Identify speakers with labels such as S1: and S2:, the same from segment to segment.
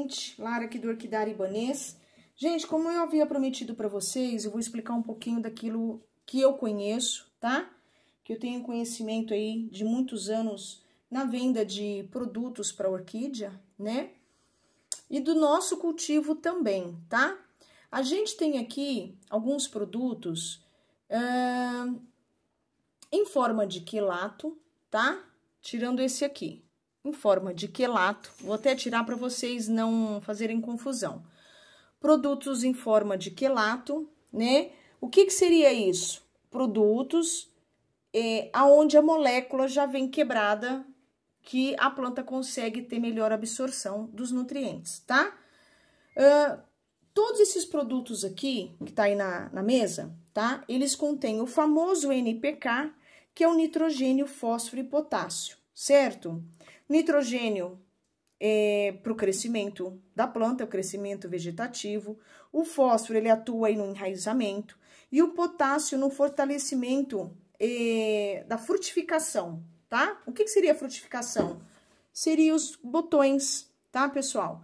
S1: gente, Lara aqui do Orquidário Ibanês. Gente, como eu havia prometido para vocês, eu vou explicar um pouquinho daquilo que eu conheço, tá? Que eu tenho conhecimento aí de muitos anos na venda de produtos para orquídea, né? E do nosso cultivo também, tá? A gente tem aqui alguns produtos uh, em forma de quilato, tá? Tirando esse aqui, em forma de quelato. Vou até tirar para vocês não fazerem confusão. Produtos em forma de quelato, né? O que, que seria isso? Produtos é, aonde a molécula já vem quebrada, que a planta consegue ter melhor absorção dos nutrientes, tá? Uh, todos esses produtos aqui, que tá aí na, na mesa, tá? Eles contêm o famoso NPK, que é o nitrogênio, fósforo e potássio certo? Nitrogênio é, para o crescimento da planta, o crescimento vegetativo. O fósforo, ele atua aí no enraizamento. E o potássio no fortalecimento é, da frutificação, tá? O que, que seria frutificação? Seria os botões, tá, pessoal?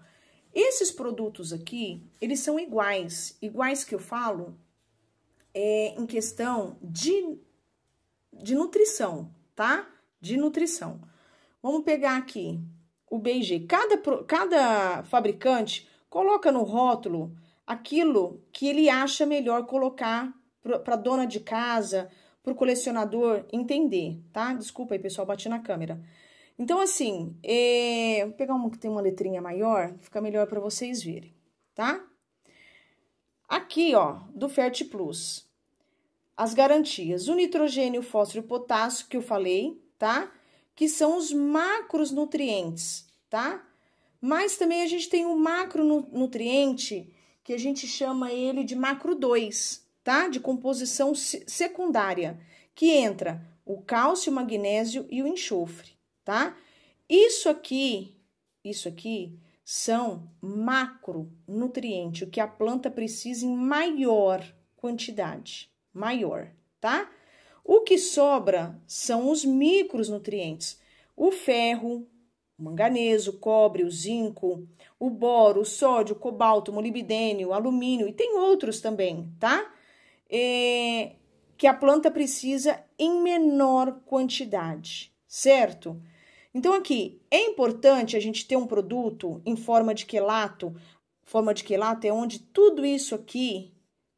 S1: Esses produtos aqui, eles são iguais. Iguais que eu falo é, em questão de, de nutrição, tá? de nutrição. Vamos pegar aqui o BG. Cada, cada fabricante coloca no rótulo aquilo que ele acha melhor colocar para a dona de casa, para o colecionador entender, tá? Desculpa aí, pessoal, bati na câmera. Então, assim, é... vou pegar uma que tem uma letrinha maior, fica melhor para vocês verem, tá? Aqui, ó, do Fert Plus, as garantias. O nitrogênio, o fósforo e o potássio, que eu falei, tá? Que são os macronutrientes, tá? Mas também a gente tem o macronutriente que a gente chama ele de macro 2, tá? De composição secundária, que entra o cálcio, o magnésio e o enxofre, tá? Isso aqui, isso aqui são macronutrientes, o que a planta precisa em maior quantidade, maior, tá? O que sobra são os micronutrientes, o ferro, o manganeso, o cobre, o zinco, o boro, o sódio, o cobalto, o molibdênio, o alumínio e tem outros também, tá? É, que a planta precisa em menor quantidade, certo? Então aqui é importante a gente ter um produto em forma de quelato. Forma de quelato é onde tudo isso aqui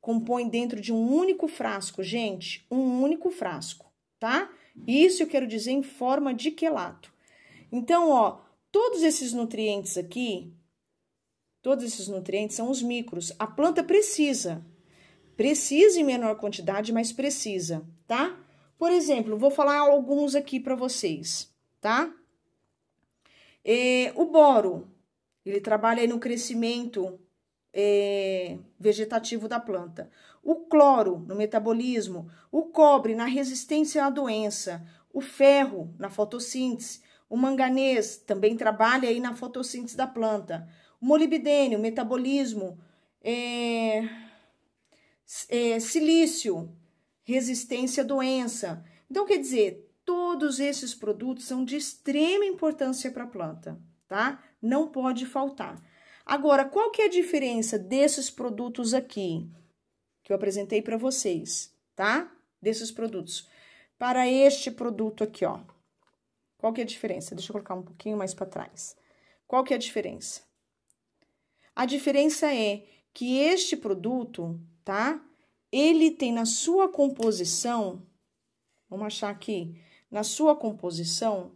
S1: compõe dentro de um único frasco, gente, um único frasco, tá? Isso eu quero dizer em forma de quelato. Então, ó, todos esses nutrientes aqui, todos esses nutrientes são os micros. A planta precisa, precisa em menor quantidade, mas precisa, tá? Por exemplo, vou falar alguns aqui para vocês, tá? E, é, o boro, ele trabalha no crescimento é, vegetativo da planta. O cloro no metabolismo, o cobre na resistência à doença, o ferro na fotossíntese, o manganês também trabalha aí na fotossíntese da planta. O molibdênio, metabolismo, é, é, silício, resistência à doença. Então, quer dizer, todos esses produtos são de extrema importância para a planta, tá? Não pode faltar. Agora, qual que é a diferença desses produtos aqui que eu apresentei para vocês, tá? Desses produtos para este produto aqui, ó. Qual que é a diferença? Deixa eu colocar um pouquinho mais para trás. Qual que é a diferença? A diferença é que este produto, tá? Ele tem na sua composição, vamos achar aqui, na sua composição,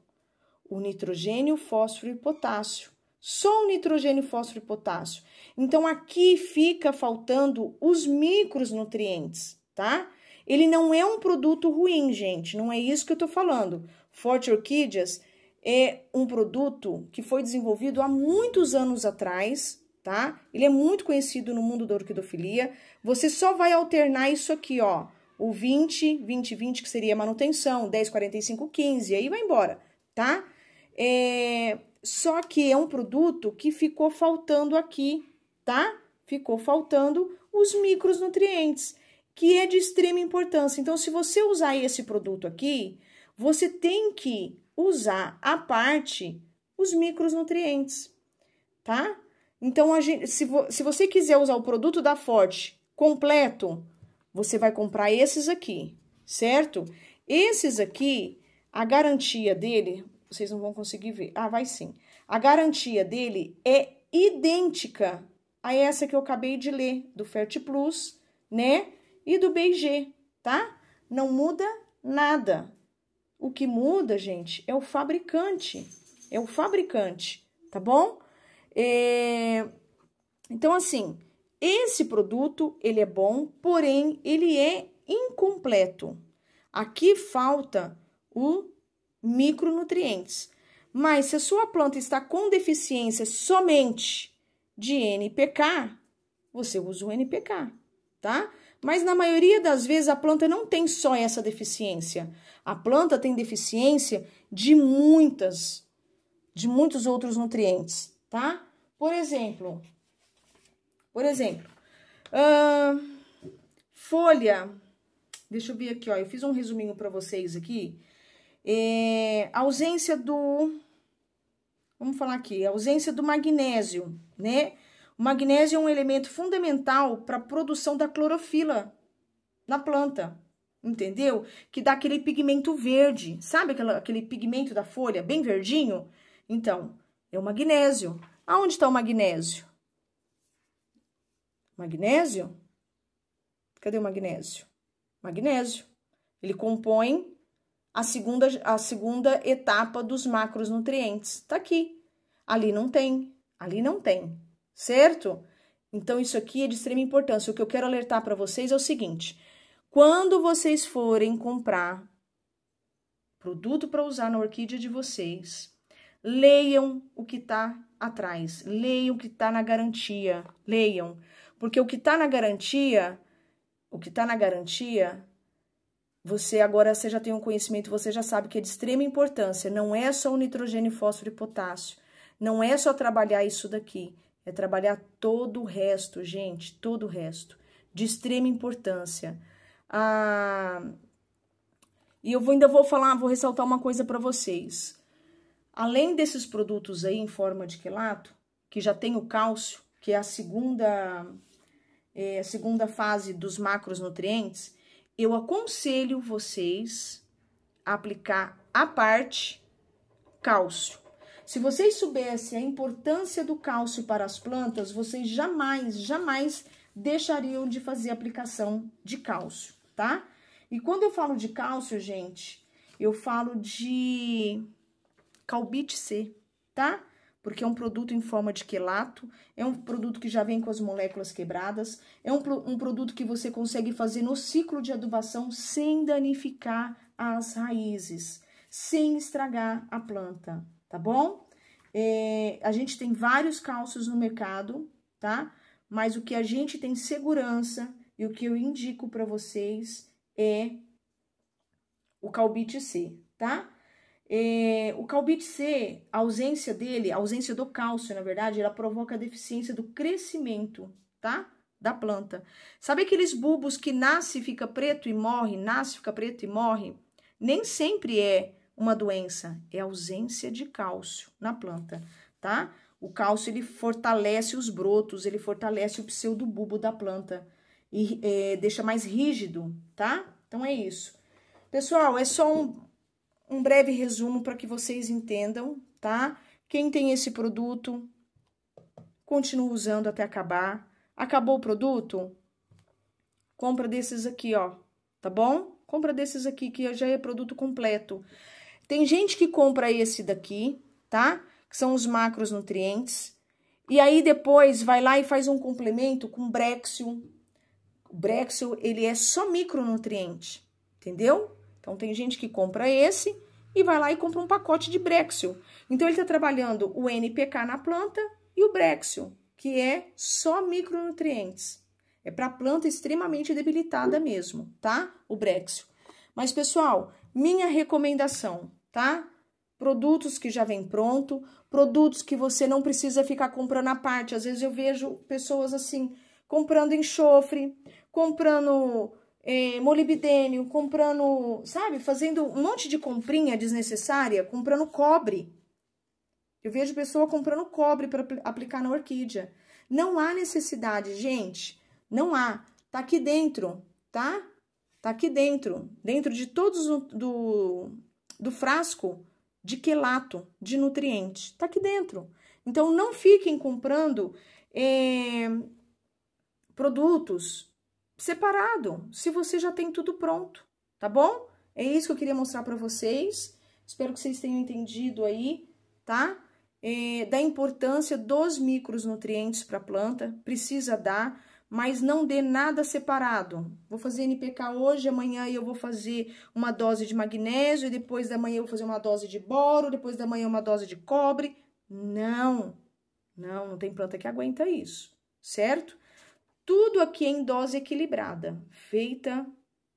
S1: o nitrogênio, fósforo e potássio. Só o nitrogênio, fósforo e potássio. Então, aqui fica faltando os micronutrientes, tá? Ele não é um produto ruim, gente, não é isso que eu tô falando. Forte Orquídeas é um produto que foi desenvolvido há muitos anos atrás, tá? Ele é muito conhecido no mundo da orquidofilia. Você só vai alternar isso aqui, ó. O 20, 20, 20, que seria manutenção, 10, 45, 15, aí vai embora, tá? É, só que é um produto que ficou faltando aqui, tá? Ficou faltando os micronutrientes, que é de extrema importância. Então, se você usar esse produto aqui, você tem que usar a parte os micronutrientes, tá? Então, gente, se, vo, se você quiser usar o produto da Forte completo, você vai comprar esses aqui, certo? Esses aqui, a garantia dele vocês não vão conseguir ver. Ah, vai sim. A garantia dele é idêntica a essa que eu acabei de ler, do Fert Plus, né? E do BG, tá? Não muda nada. O que muda, gente, é o fabricante. É o fabricante, tá bom? É... Então, assim, esse produto, ele é bom, porém, ele é incompleto. Aqui falta o micronutrientes. Mas se a sua planta está com deficiência somente de NPK, você usa o NPK, tá? Mas na maioria das vezes a planta não tem só essa deficiência. A planta tem deficiência de muitas, de muitos outros nutrientes, tá? Por exemplo, por exemplo, uh, folha. Deixa eu ver aqui, ó. Eu fiz um resuminho para vocês aqui é, ausência do. Vamos falar aqui, ausência do magnésio, né? O magnésio é um elemento fundamental para a produção da clorofila na planta, entendeu? Que dá aquele pigmento verde, sabe aquela, aquele pigmento da folha bem verdinho? Então, é o magnésio. Aonde está o magnésio? Magnésio? Cadê o magnésio? Magnésio. Ele compõe a segunda, a segunda etapa dos macronutrientes. Está aqui. Ali não tem, ali não tem, certo? Então, isso aqui é de extrema importância. O que eu quero alertar para vocês é o seguinte: quando vocês forem comprar produto para usar na orquídea de vocês, leiam o que está atrás, leiam o que está na garantia, leiam, porque o que está na garantia, o que está na garantia você agora você já tem um conhecimento, você já sabe que é de extrema importância. Não é só o nitrogênio, fósforo e potássio. Não é só trabalhar isso daqui. É trabalhar todo o resto, gente, todo o resto. De extrema importância. Ah, e eu vou, ainda vou falar, vou ressaltar uma coisa para vocês. Além desses produtos aí em forma de quelato, que já tem o cálcio, que é a segunda, é, a segunda fase dos macronutrientes, eu aconselho vocês a aplicar a parte cálcio. Se vocês soubessem a importância do cálcio para as plantas, vocês jamais, jamais deixariam de fazer aplicação de cálcio, tá? E quando eu falo de cálcio, gente, eu falo de calbite C, tá? porque é um produto em forma de quelato, é um produto que já vem com as moléculas quebradas, é um, um produto que você consegue fazer no ciclo de adubação sem danificar as raízes, sem estragar a planta, tá bom? É, a gente tem vários cálcios no mercado, tá? Mas o que a gente tem segurança e o que eu indico para vocês é o Calbite C, tá? É, o calbite C, a ausência dele, a ausência do cálcio, na verdade, ela provoca a deficiência do crescimento, tá? Da planta. Sabe aqueles bulbos que nasce fica preto e morre, nasce, fica preto e morre? Nem sempre é uma doença, é ausência de cálcio na planta, tá? O cálcio ele fortalece os brotos, ele fortalece o pseudobulbo da planta e é, deixa mais rígido, tá? Então é isso. Pessoal, é só um, um breve resumo para que vocês entendam, tá? Quem tem esse produto, continua usando até acabar. Acabou o produto? Compra desses aqui, ó, tá bom? Compra desses aqui, que já é produto completo. Tem gente que compra esse daqui, tá? Que são os macronutrientes. E aí depois vai lá e faz um complemento com Brexio. O ele é só micronutriente, entendeu? Então, tem gente que compra esse e vai lá e compra um pacote de Brexil. Então, ele está trabalhando o NPK na planta e o Brexil, que é só micronutrientes. É para planta extremamente debilitada mesmo, tá? O Brexil. Mas, pessoal, minha recomendação, tá? Produtos que já vem pronto, produtos que você não precisa ficar comprando à parte. Às vezes eu vejo pessoas assim, comprando enxofre, comprando é, molibdênio, comprando, sabe, fazendo um monte de comprinha desnecessária, comprando cobre. Eu vejo pessoa comprando cobre para aplicar na orquídea. Não há necessidade, gente. Não há. Tá aqui dentro, tá? Tá aqui dentro, dentro de todos o, do, do frasco de quelato, de nutriente. Tá aqui dentro. Então, não fiquem comprando é, produtos separado, se você já tem tudo pronto, tá bom? É isso que eu queria mostrar para vocês. Espero que vocês tenham entendido aí, tá? É, da importância dos micronutrientes para a planta, precisa dar, mas não dê nada separado. Vou fazer NPK hoje, amanhã eu vou fazer uma dose de magnésio, depois da manhã eu vou fazer uma dose de boro, depois da manhã uma dose de cobre. Não, não, não tem planta que aguenta isso, certo? Tudo aqui é em dose equilibrada, feita,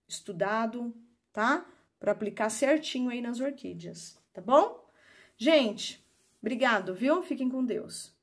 S1: estudado, tá? Para aplicar certinho aí nas orquídeas, tá bom? Gente, obrigado, viu? Fiquem com Deus.